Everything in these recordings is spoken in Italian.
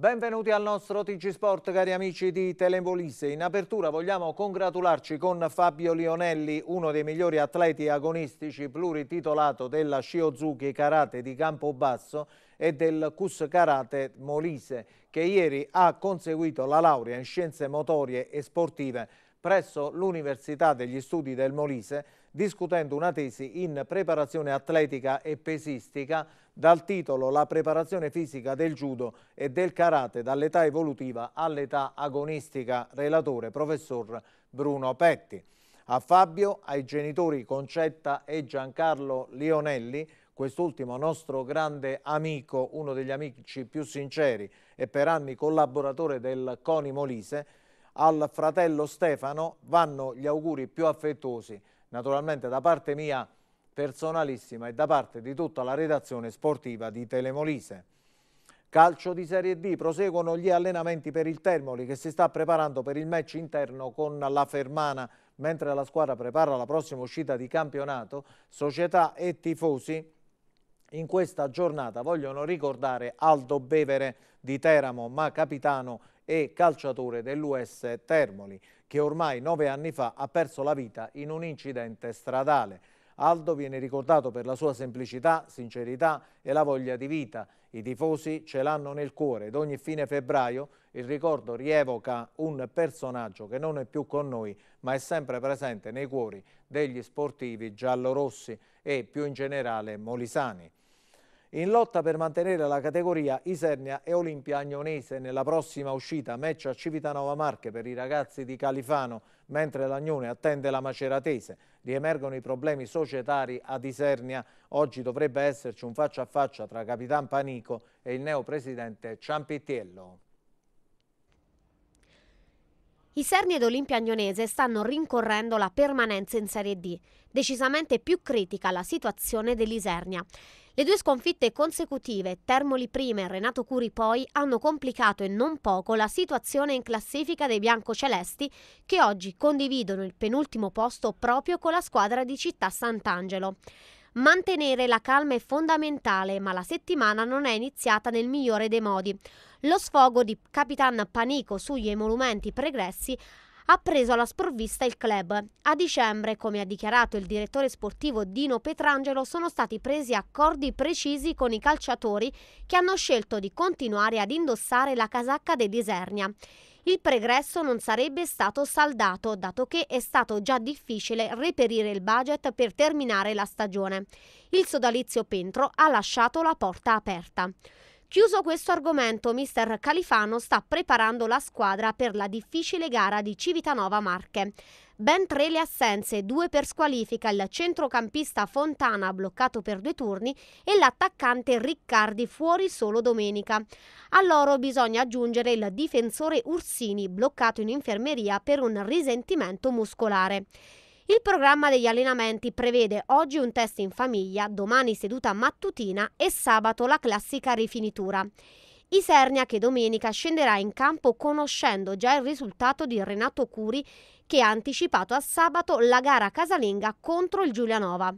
Benvenuti al nostro TG Sport cari amici di Telebolise. In apertura vogliamo congratularci con Fabio Lionelli, uno dei migliori atleti agonistici plurititolato della Shiozuki Karate di Campobasso e del Cus Karate Molise, che ieri ha conseguito la laurea in scienze motorie e sportive presso l'Università degli Studi del Molise discutendo una tesi in preparazione atletica e pesistica dal titolo La preparazione fisica del judo e del karate dall'età evolutiva all'età agonistica, relatore professor Bruno Petti. A Fabio, ai genitori Concetta e Giancarlo Lionelli, quest'ultimo nostro grande amico, uno degli amici più sinceri e per anni collaboratore del CONI Molise, al fratello Stefano vanno gli auguri più affettuosi naturalmente da parte mia personalissima e da parte di tutta la redazione sportiva di Telemolise. Calcio di Serie D, proseguono gli allenamenti per il Termoli che si sta preparando per il match interno con la Fermana, mentre la squadra prepara la prossima uscita di campionato, società e tifosi in questa giornata vogliono ricordare Aldo Bevere di Teramo, ma capitano e calciatore dell'US Termoli che ormai nove anni fa ha perso la vita in un incidente stradale. Aldo viene ricordato per la sua semplicità, sincerità e la voglia di vita. I tifosi ce l'hanno nel cuore ed ogni fine febbraio il ricordo rievoca un personaggio che non è più con noi ma è sempre presente nei cuori degli sportivi giallorossi e più in generale molisani. In lotta per mantenere la categoria Isernia e Olimpia Agnonese nella prossima uscita match a Civitanova Marche per i ragazzi di Califano, mentre l'Agnone attende la Maceratese. Riemergono i problemi societari ad Isernia. Oggi dovrebbe esserci un faccia a faccia tra Capitan Panico e il neopresidente Ciampittiello. I Serni ed Olimpia Agnonese stanno rincorrendo la permanenza in Serie D, decisamente più critica la situazione dell'Isernia. Le due sconfitte consecutive, Termoli prima e Renato Curi poi, hanno complicato e non poco la situazione in classifica dei biancocelesti che oggi condividono il penultimo posto proprio con la squadra di Città Sant'Angelo. Mantenere la calma è fondamentale, ma la settimana non è iniziata nel migliore dei modi. Lo sfogo di Capitan Panico sugli emolumenti pregressi ha preso alla sprovvista il club. A dicembre, come ha dichiarato il direttore sportivo Dino Petrangelo, sono stati presi accordi precisi con i calciatori che hanno scelto di continuare ad indossare la casacca dei Disernia. Il pregresso non sarebbe stato saldato, dato che è stato già difficile reperire il budget per terminare la stagione. Il sodalizio Pentro ha lasciato la porta aperta. Chiuso questo argomento, mister Califano sta preparando la squadra per la difficile gara di Civitanova Marche. Ben tre le assenze, due per squalifica, il centrocampista Fontana bloccato per due turni e l'attaccante Riccardi fuori solo domenica. A loro bisogna aggiungere il difensore Ursini bloccato in infermeria per un risentimento muscolare. Il programma degli allenamenti prevede oggi un test in famiglia, domani seduta mattutina e sabato la classica rifinitura. Isernia che domenica scenderà in campo conoscendo già il risultato di Renato Curi che ha anticipato a sabato la gara casalinga contro il Giulianova.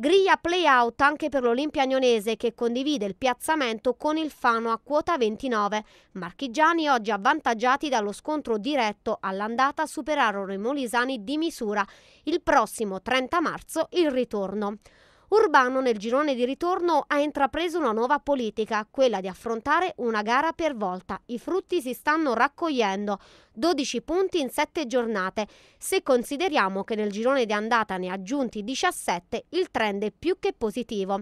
Griglia play-out anche per l'Olimpia Agnonese che condivide il piazzamento con il Fano a quota 29. Marchigiani oggi avvantaggiati dallo scontro diretto all'andata superarono i Molisani di misura. Il prossimo 30 marzo il ritorno. Urbano nel girone di ritorno ha intrapreso una nuova politica, quella di affrontare una gara per volta. I frutti si stanno raccogliendo, 12 punti in 7 giornate. Se consideriamo che nel girone di andata ne ha aggiunti 17, il trend è più che positivo.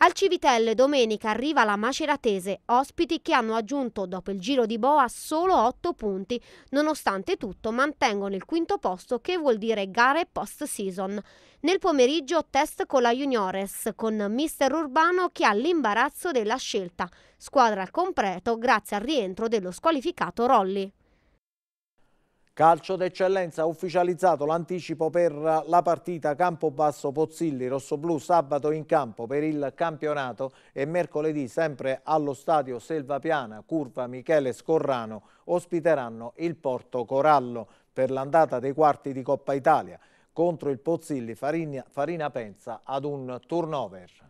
Al Civitelle domenica arriva la Maceratese, ospiti che hanno aggiunto dopo il giro di Boa solo 8 punti. Nonostante tutto mantengono il quinto posto che vuol dire gare post-season. Nel pomeriggio test con la Juniores con Mister Urbano che ha l'imbarazzo della scelta. Squadra al completo grazie al rientro dello squalificato Rolli. Calcio d'eccellenza ha ufficializzato l'anticipo per la partita Campobasso-Pozzilli rossoblu sabato in campo per il campionato e mercoledì sempre allo stadio Selvapiana Curva Michele Scorrano ospiteranno il Porto Corallo per l'andata dei quarti di Coppa Italia. Contro il Pozzilli Farina, Farina pensa ad un turnover.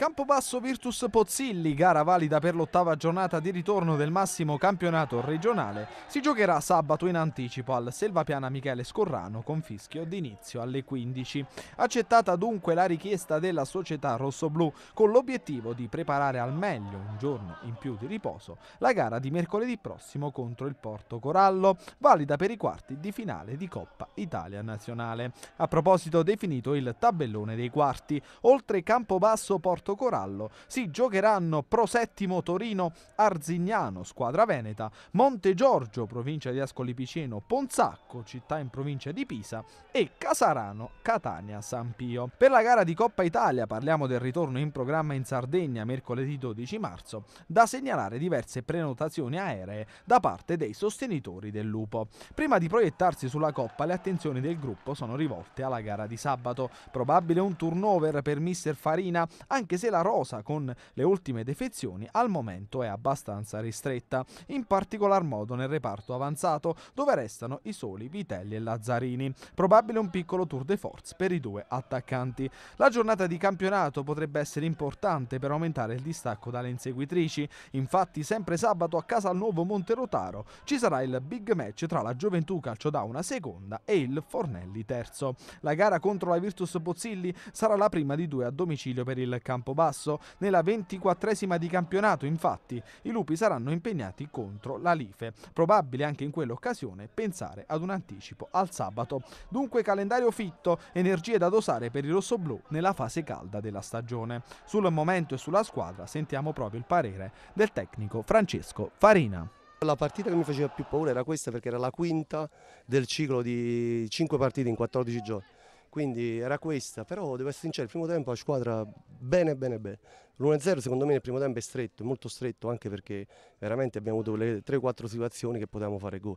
Campobasso Virtus Pozzilli, gara valida per l'ottava giornata di ritorno del massimo campionato regionale, si giocherà sabato in anticipo al Selvapiana Michele Scorrano con fischio d'inizio alle 15. Accettata dunque la richiesta della società rossoblù con l'obiettivo di preparare al meglio un giorno in più di riposo la gara di mercoledì prossimo contro il Porto Corallo, valida per i quarti di finale di Coppa Italia Nazionale. A proposito definito il tabellone dei quarti, oltre Campobasso Porto Roberto Corallo, si giocheranno Pro Settimo Torino Arzignano, squadra veneta, Monte Giorgio, provincia di Ascoli Piceno, Ponzacco, città in provincia di Pisa e Casarano Catania San Pio. Per la gara di Coppa Italia parliamo del ritorno in programma in Sardegna mercoledì 12 marzo, da segnalare diverse prenotazioni aeree da parte dei sostenitori del Lupo. Prima di proiettarsi sulla Coppa le attenzioni del gruppo sono rivolte alla gara di sabato, probabile un turnover per mister Farina anche se la rosa con le ultime defezioni al momento è abbastanza ristretta, in particolar modo nel reparto avanzato, dove restano i soli Vitelli e Lazzarini. Probabile un piccolo tour de force per i due attaccanti. La giornata di campionato potrebbe essere importante per aumentare il distacco dalle inseguitrici. Infatti, sempre sabato a casa al nuovo Monterotaro ci sarà il big match tra la Gioventù Calcio da una seconda e il Fornelli terzo. La gara contro la Virtus Bozzilli sarà la prima di due a domicilio per il campionato Campobasso. Nella ventiquattresima di campionato, infatti, i lupi saranno impegnati contro la Life. Probabile anche in quell'occasione pensare ad un anticipo al sabato. Dunque calendario fitto, energie da dosare per il rossoblù nella fase calda della stagione. Sul momento e sulla squadra sentiamo proprio il parere del tecnico Francesco Farina. La partita che mi faceva più paura era questa perché era la quinta del ciclo di 5 partite in 14 giorni quindi era questa, però devo essere sincero, il primo tempo la squadra bene bene bene, l'1-0 secondo me nel primo tempo è stretto, molto stretto anche perché veramente abbiamo avuto le 3-4 situazioni che potevamo fare gol.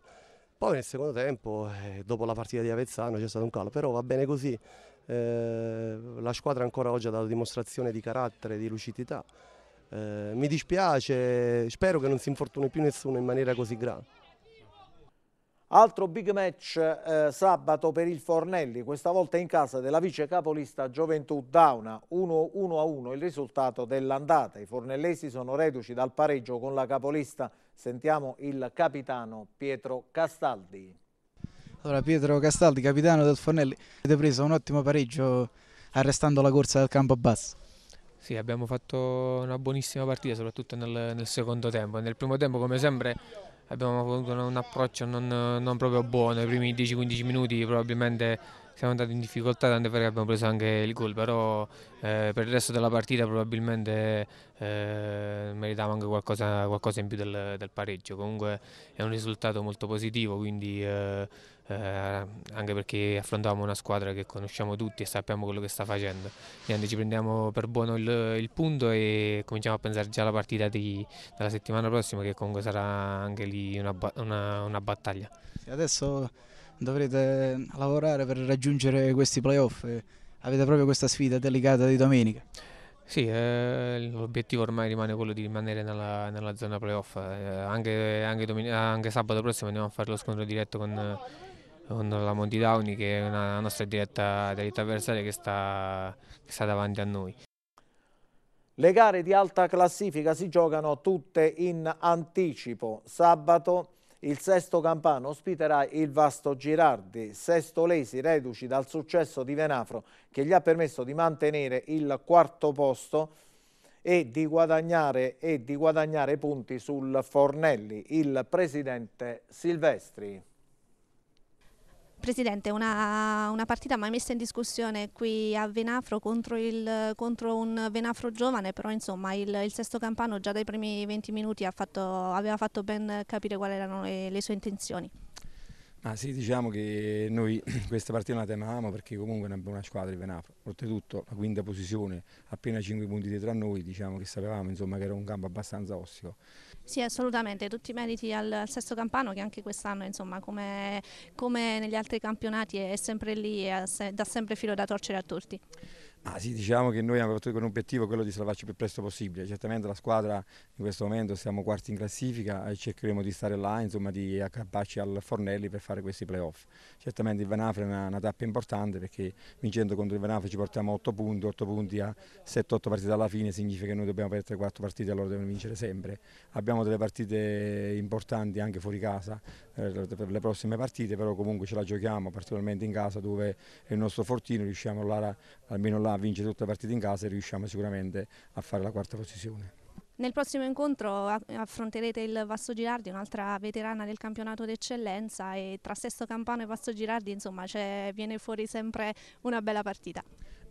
Poi nel secondo tempo, eh, dopo la partita di Avezzano c'è stato un calo, però va bene così, eh, la squadra ancora oggi ha dato dimostrazione di carattere, di lucidità, eh, mi dispiace, spero che non si infortuni più nessuno in maniera così grave. Altro big match eh, sabato per il Fornelli, questa volta in casa della vice capolista Gioventù Dauna, 1-1-1 il risultato dell'andata. I fornellesi sono reduci dal pareggio con la capolista. Sentiamo il capitano Pietro Castaldi. Allora Pietro Castaldi, capitano del Fornelli, avete preso un ottimo pareggio arrestando la corsa del campo basso. Sì, abbiamo fatto una buonissima partita, soprattutto nel, nel secondo tempo. Nel primo tempo, come sempre, abbiamo avuto un approccio non, non proprio buono. I primi 10-15 minuti probabilmente siamo andati in difficoltà, tanto perché abbiamo preso anche il gol, però eh, per il resto della partita probabilmente eh, meritavamo anche qualcosa, qualcosa in più del, del, pareggio. Comunque è un risultato molto positivo, quindi... Eh, eh, anche perché affrontavamo una squadra che conosciamo tutti e sappiamo quello che sta facendo. Niente, ci prendiamo per buono il, il punto e cominciamo a pensare già alla partita di, della settimana prossima che comunque sarà anche lì una, una, una battaglia. Adesso dovrete lavorare per raggiungere questi playoff, avete proprio questa sfida delicata di domenica. Sì, eh, l'obiettivo ormai rimane quello di rimanere nella, nella zona playoff, eh, anche, anche, anche, sabato prossimo andiamo a fare lo scontro diretto con con la Monti Downey che è una nostra diretta, diretta avversaria che sta, che sta davanti a noi. Le gare di alta classifica si giocano tutte in anticipo. Sabato il sesto Campano ospiterà il Vasto Girardi, sesto Lesi reduci dal successo di Venafro che gli ha permesso di mantenere il quarto posto e di guadagnare, e di guadagnare punti sul Fornelli, il presidente Silvestri. Presidente, una, una, partita mai messa in discussione qui a Venafro contro, il, contro un Venafro giovane, però insomma il, il, sesto campano già dai primi 20 minuti fatto, aveva fatto ben capire quali erano le, le sue intenzioni. Ah, sì, diciamo che noi questa partita la temevamo perché comunque è abbiamo una squadra di Venafro. Oltretutto la quinta posizione, appena 5 punti dietro a noi, diciamo che sapevamo insomma, che era un campo abbastanza ossico. Sì, assolutamente, tutti i meriti al, al Sesto Campano che anche quest'anno, come, come, negli altri campionati, è sempre lì e dà sempre filo da torcere a tutti. Ah, sì, diciamo che noi abbiamo fatto un obiettivo, quello di salvarci il più presto possibile. Certamente la squadra in questo momento siamo quarti in classifica e cercheremo di stare là, insomma, di accamparci al Fornelli per fare questi playoff. Certamente il Venafre è una, una, tappa importante perché vincendo contro il Venafre ci portiamo 8 punti, 8 punti a 7-8 partite alla fine significa che noi dobbiamo perdere 4 partite e allora dobbiamo vincere sempre. Abbiamo delle partite importanti anche fuori casa, per eh, le prossime partite, però comunque ce la giochiamo, particolarmente in casa dove è il nostro fortino, riusciamo là, almeno là a vincere tutte le partite in casa e riusciamo sicuramente a fare la quarta posizione. Nel prossimo incontro affronterete il Vasto Girardi, un'altra veterana del campionato d'eccellenza e tra Sesto Campano e Vasto Girardi insomma viene fuori sempre una bella partita.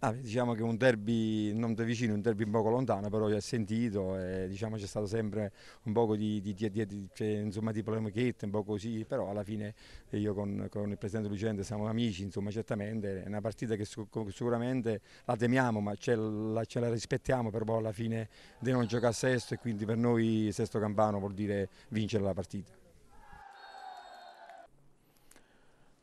Ah, diciamo che un derby non da vicino, un derby un poco lontano, però ho sentito e diciamo c'è stato sempre un po' di, di, di, di, cioè, insomma, di polemichette, un po' così, però alla fine io con, con il Presidente Lucente siamo amici, insomma certamente è una partita che sicuramente la temiamo ma ce la, ce la rispettiamo, però alla fine di non giocare a sesto e quindi per noi sesto campano vuol dire vincere la partita.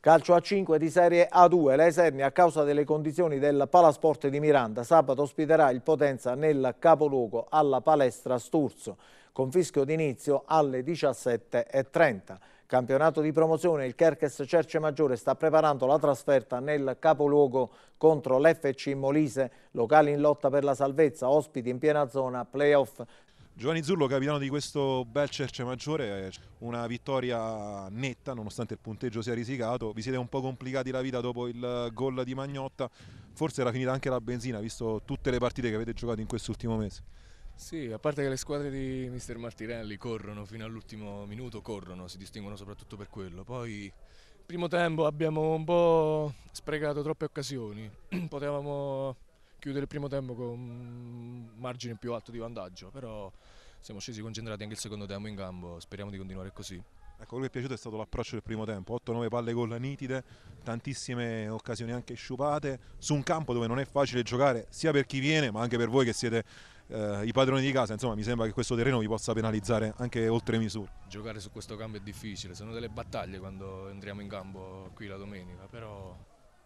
Calcio a 5 di Serie A2. La Esernia, a causa delle condizioni del Palasport di Miranda, sabato ospiterà il Potenza nel capoluogo alla palestra Sturzo, con fischio d'inizio alle 17.30. Campionato di promozione, il Kerkes Cerce Maggiore sta preparando la trasferta nel capoluogo contro l'FC Molise, locali in lotta per la salvezza, ospiti in piena zona, playoff Giovanni Zurlo, capitano di questo bel Cerce Maggiore, una vittoria netta nonostante il punteggio sia risicato, vi siete un po' complicati la vita dopo il gol di Magnotta, forse era finita anche la benzina visto tutte le partite che avete giocato in quest'ultimo mese. Sì, a parte che le squadre di mister Martirelli corrono fino all'ultimo minuto, corrono, si distinguono soprattutto per quello, poi primo tempo abbiamo un po' sprecato troppe occasioni, potevamo chiudere il primo tempo con un margine più alto di vantaggio, però siamo scesi concentrati anche il secondo tempo in campo, speriamo di continuare così. Ecco, quello che è piaciuto è stato l'approccio del primo tempo, 8-9 palle gol nitide, tantissime occasioni anche sciupate, su un campo dove non è facile giocare sia per chi viene ma anche per voi che siete eh, i padroni di casa, insomma mi sembra che questo terreno vi possa penalizzare anche oltre misura. Giocare su questo campo è difficile, sono delle battaglie quando entriamo in campo qui la domenica, però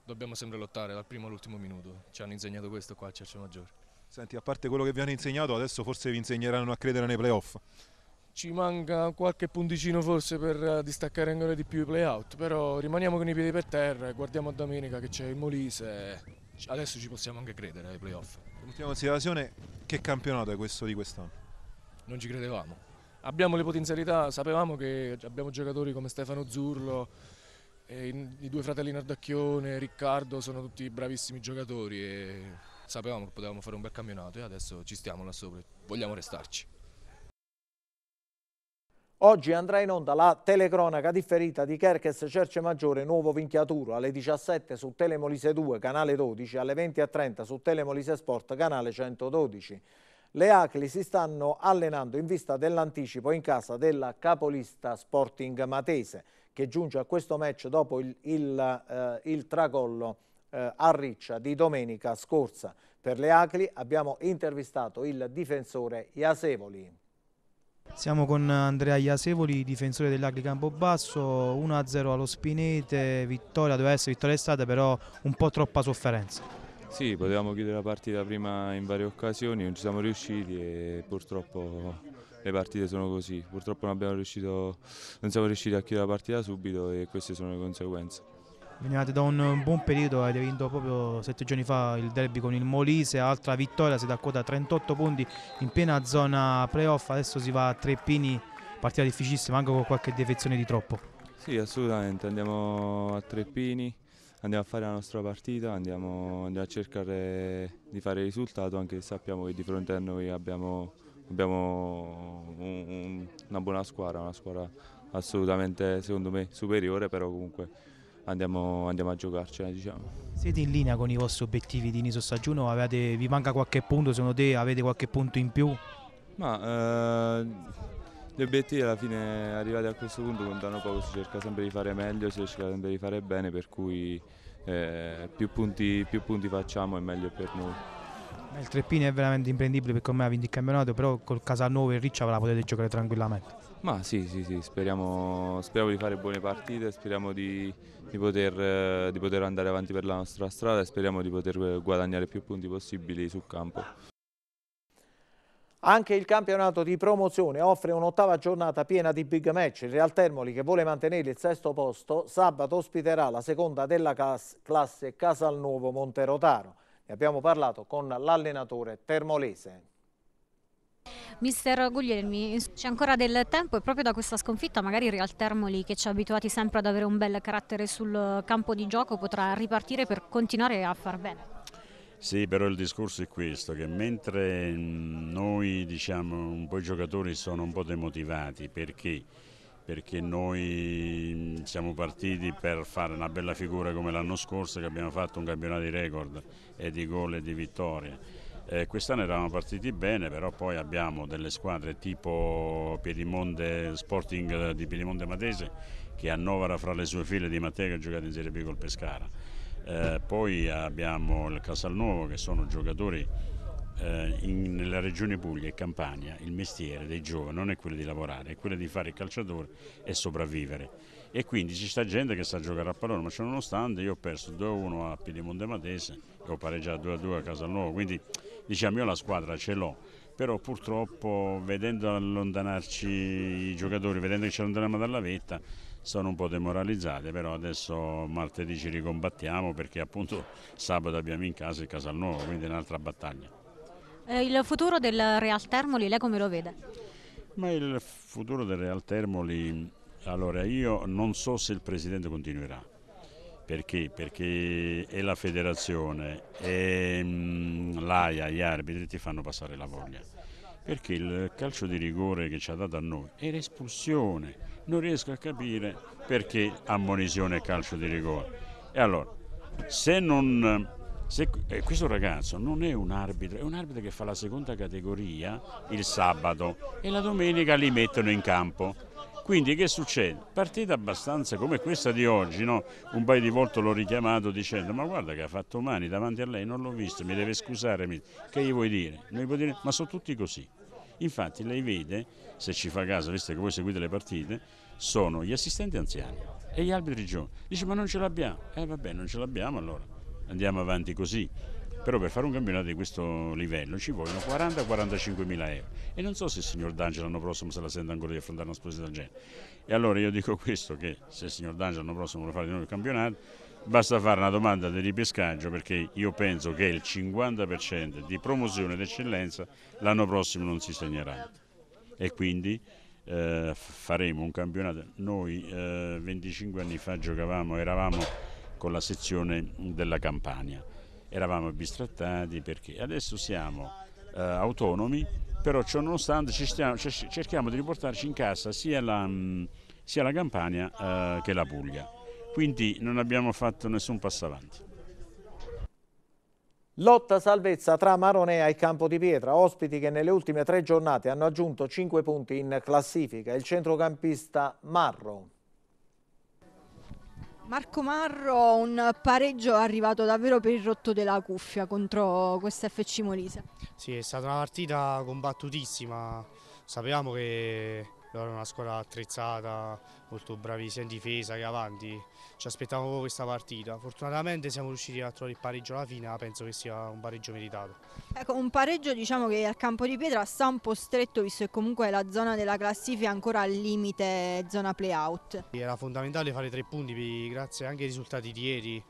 dobbiamo sempre lottare dal primo all'ultimo minuto. Ci hanno insegnato questo qua al Cerce Maggiore. Senti, a parte quello che vi hanno insegnato, adesso forse vi insegneranno a credere nei playoff. Ci manca qualche punticino forse per eh, distaccare ancora di più i playout, però rimaniamo con i piedi per terra, guardiamo a domenica che c'è il Molise, adesso ci possiamo anche credere ai playoff. Ultima considerazione, che campionato è questo di quest'anno? Non ci credevamo. Abbiamo le potenzialità, sapevamo che abbiamo giocatori come Stefano Zurlo, i due fratelli Nardacchione, e Riccardo sono tutti bravissimi giocatori e sapevamo che potevamo fare un bel campionato e adesso ci stiamo là sopra, vogliamo restarci. Oggi andrà in onda la telecronaca differita di Kerkes Cerce Maggiore Nuovo Vinchiaturo alle 17 su Telemolise 2 canale 12 alle 20.30 su Telemolise Sport canale 112. Le Acli si stanno allenando in vista dell'anticipo in casa della capolista Sporting Matese che giunge a questo match dopo il, il, eh, il tracollo eh, a Riccia di domenica scorsa. Per le Acli abbiamo intervistato il difensore Iasevoli. Siamo con Andrea Iasevoli, difensore dell'Agri Campobasso, 1-0 allo Spinete, vittoria, doveva essere vittoria estate, però un po' troppa sofferenza. Sì, potevamo chiudere la partita prima in varie occasioni, non ci siamo riusciti e purtroppo le partite sono così. Purtroppo non, riuscito, non siamo riusciti a chiudere la partita subito e queste sono le conseguenze. Venivate da un buon periodo, avete vinto proprio sette giorni fa il derby con il Molise, altra vittoria, siete a quota 38 punti in piena zona playoff, adesso si va a Treppini, partita difficilissima anche con qualche defezione di troppo. Sì, assolutamente, andiamo a Treppini, andiamo a fare la nostra partita, andiamo, andiamo a cercare di fare risultato anche se sappiamo che di fronte a noi abbiamo abbiamo un, un, una buona squadra, una squadra assolutamente secondo me superiore, però comunque andiamo, andiamo a giocarcela. Eh, diciamo. Siete in linea con i vostri obiettivi di inizio stagione avete, vi manca qualche punto, secondo te avete qualche punto in più? Ma eh, gli obiettivi alla fine arrivati a questo punto contano poco, si cerca sempre di fare meglio, si cerca sempre di fare bene, per cui eh, più, punti, più punti facciamo e meglio è per noi. Il Treppini è veramente imprendibile perché ormai ha vinto il campionato, però col Casanova e Riccia ve la potete giocare tranquillamente. Ma sì, sì, sì, speriamo, speriamo di fare buone partite, speriamo di, di, poter, di poter andare avanti per la nostra strada e speriamo di poter guadagnare più punti possibili sul campo. Anche il campionato di promozione offre un'ottava giornata piena di big match. Il Real Termoli, che vuole mantenere il sesto posto, sabato ospiterà la seconda della classe Casalnuovo Monterotaro abbiamo parlato con l'allenatore termolese. Mister Guglielmi, c'è ancora del tempo e proprio da questa sconfitta magari il Real Termoli che ci ha abituati sempre ad avere un bel carattere sul campo di gioco potrà ripartire per continuare a far bene. Sì, però il discorso è questo, che mentre noi diciamo un po' i giocatori sono un po' demotivati perché perché noi mm, siamo partiti per fare una bella figura come l'anno scorso che abbiamo fatto un campionato di record e di gol e di vittorie. Eh, quest'anno eravamo partiti bene, però poi abbiamo delle squadre tipo Piedimonte Sporting di Piedimonte Matese che annovera fra le sue file di Matteo che ha giocato in Serie B col Pescara. Eh, poi abbiamo il Casalnuovo che sono giocatori eh, in, nella regione Puglia e Campania il mestiere dei giovani non è quello di lavorare, è quello di fare il calciatore e sopravvivere. E quindi ci sta gente che sa giocare a pallone, ma cioè io ho perso 2-1 a Piedemonte Matese e ho pareggiato 2-2 a Casalnuovo, quindi diciamo io la squadra ce l'ho, però purtroppo vedendo allontanarci i giocatori, vedendo che ci allontaniamo dalla vetta, sono un po' demoralizzate, però adesso martedì ci ricombattiamo perché appunto sabato abbiamo in casa il Casalnuovo, quindi è un'altra battaglia. Eh, il futuro del Real Termoli, lei come lo vede? Ma il futuro del Real Termoli, allora io non so se il presidente continuerà. Perché? Perché è la federazione, è mm, l'AIA, gli arbitri ti fanno passare la voglia. Perché il calcio di rigore che ci ha dato a noi era espulsione. Non riesco a capire perché ammonizione e calcio di rigore. E allora, se non se, eh, questo ragazzo non è un arbitro, è un arbitro che fa la seconda categoria il sabato e la domenica li mettono in campo. Quindi che succede? Partita abbastanza come questa di oggi, no? un paio di volte l'ho richiamato dicendo ma guarda che ha fatto mani davanti a lei, non l'ho visto, mi deve scusare, che gli vuoi dire? dire? Ma sono tutti così. Infatti lei vede, se ci fa caso, visto che voi seguite le partite, sono gli assistenti anziani e gli arbitri giovani. Dice ma non ce l'abbiamo. Eh vabbè non ce l'abbiamo allora andiamo avanti così. Però per fare un campionato di questo livello ci vogliono 40-45 mila euro e non so se il signor D'Angelo l'anno prossimo se la sente ancora di affrontare una spesa del genere. E allora io dico questo, che se il signor D'Angelo l'anno prossimo vuole fare di nuovo il campionato, basta fare una domanda di ripescaggio perché io penso che il 50% di promozione d'eccellenza l'anno prossimo non si segnerà. E quindi eh, faremo un campionato. Noi eh, 25 anni fa giocavamo, eravamo con la sezione della Campania. Eravamo bistrattati perché adesso siamo eh, autonomi, però ciò nonostante ci stiamo, cerchiamo di riportarci in casa sia la, mm, sia la Campania eh, che la Puglia. Quindi non abbiamo fatto nessun passo avanti. Lotta salvezza tra Maronea e Campo di Pietra, ospiti che nelle ultime tre giornate hanno aggiunto 5 punti in classifica. Il centrocampista Marro Marco Marro, un pareggio arrivato davvero per il rotto della cuffia contro questa FC Molise. Sì, è stata una partita combattutissima, sapevamo che loro è una squadra attrezzata, molto bravi sia in difesa che avanti, ci aspettavamo questa partita, fortunatamente siamo riusciti a trovare il pareggio alla fine, penso che sia un pareggio meritato. Ecco, un pareggio diciamo che al campo di pietra sta un po' stretto visto che comunque la zona della classifica è ancora al limite zona playout. Era fondamentale fare tre punti grazie anche ai risultati di ieri,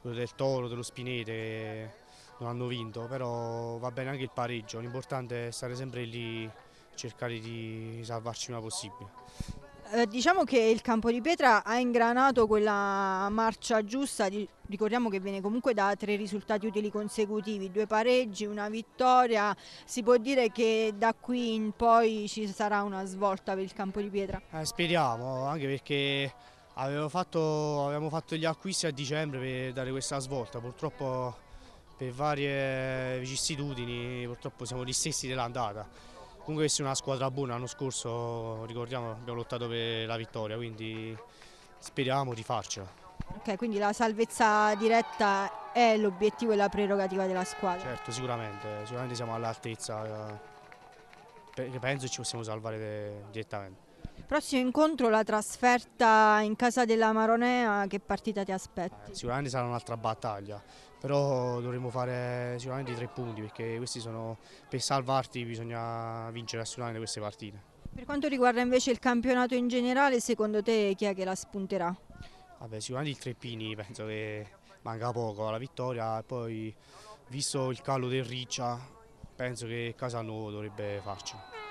quello del Toro, dello Spinete non hanno vinto, però va bene anche il pareggio, l'importante è stare sempre lì cercare di salvarci una possibile. Eh, diciamo che il campo di pietra ha ingranato quella marcia giusta, ricordiamo che viene comunque da tre risultati utili consecutivi, due pareggi, una vittoria, si può dire che da qui in poi ci sarà una svolta per il campo di pietra? Eh, speriamo, anche perché fatto, avevamo fatto gli acquisti a dicembre per dare questa svolta, purtroppo per varie vicissitudini purtroppo siamo gli stessi dell'andata comunque questa una squadra buona, l'anno scorso ricordiamo abbiamo lottato per la vittoria, quindi speriamo di farcela. Ok, quindi la salvezza diretta è l'obiettivo e la prerogativa della squadra. Certo, sicuramente, sicuramente siamo all'altezza, eh, penso ci possiamo salvare eh, direttamente. Prossimo incontro la trasferta in casa della Maronea, che partita ti aspetti? Sicuramente sarà un'altra battaglia, però dovremo fare sicuramente i tre punti perché questi sono, per salvarti bisogna vincere assolutamente queste partite. Per quanto riguarda invece il campionato in generale, secondo te chi è che la spunterà? Vabbè, sicuramente il Treppini penso che manca poco alla vittoria, poi visto il callo del Riccia penso che Casalnuovo dovrebbe farcela.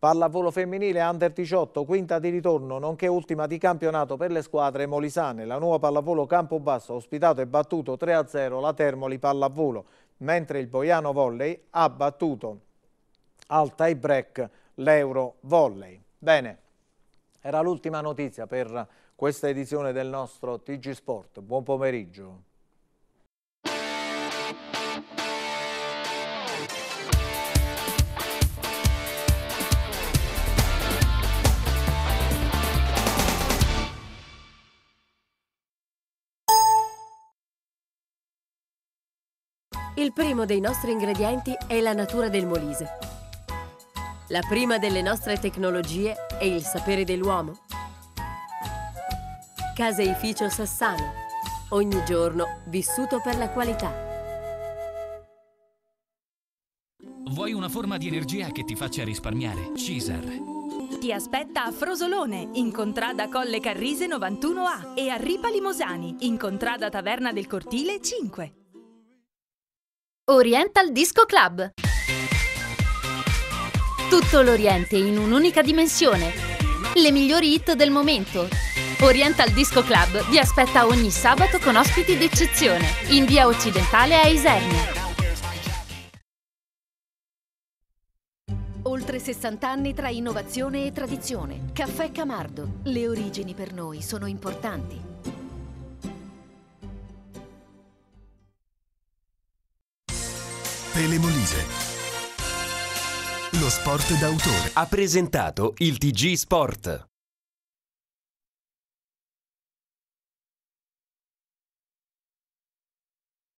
Pallavolo femminile under 18, quinta di ritorno, nonché ultima di campionato per le squadre molisane. La nuova pallavolo Campobasso ha ospitato e battuto 3-0 la Termoli Pallavolo, mentre il Boiano Volley ha battuto al tie break l'Euro Volley. Bene, era l'ultima notizia per questa edizione del nostro TG Sport. Buon pomeriggio. Il primo dei nostri ingredienti è la natura del Molise. La prima delle nostre tecnologie è il sapere dell'uomo. Caseificio Sassano. Ogni giorno vissuto per la qualità. Vuoi una forma di energia che ti faccia risparmiare? Cesar. Ti aspetta a Frosolone, in contrada Colle Carrise 91A e a Ripa Limosani, in contrada Taverna del Cortile 5. Oriental Disco Club. Tutto l'Oriente in un'unica dimensione. Le migliori hit del momento. Oriental Disco Club vi aspetta ogni sabato con ospiti d'eccezione in via occidentale a Isernia. Oltre 60 anni tra innovazione e tradizione. Caffè Camardo. Le origini per noi sono importanti. e Molise. Lo sport d'autore. Ha presentato il TG Sport.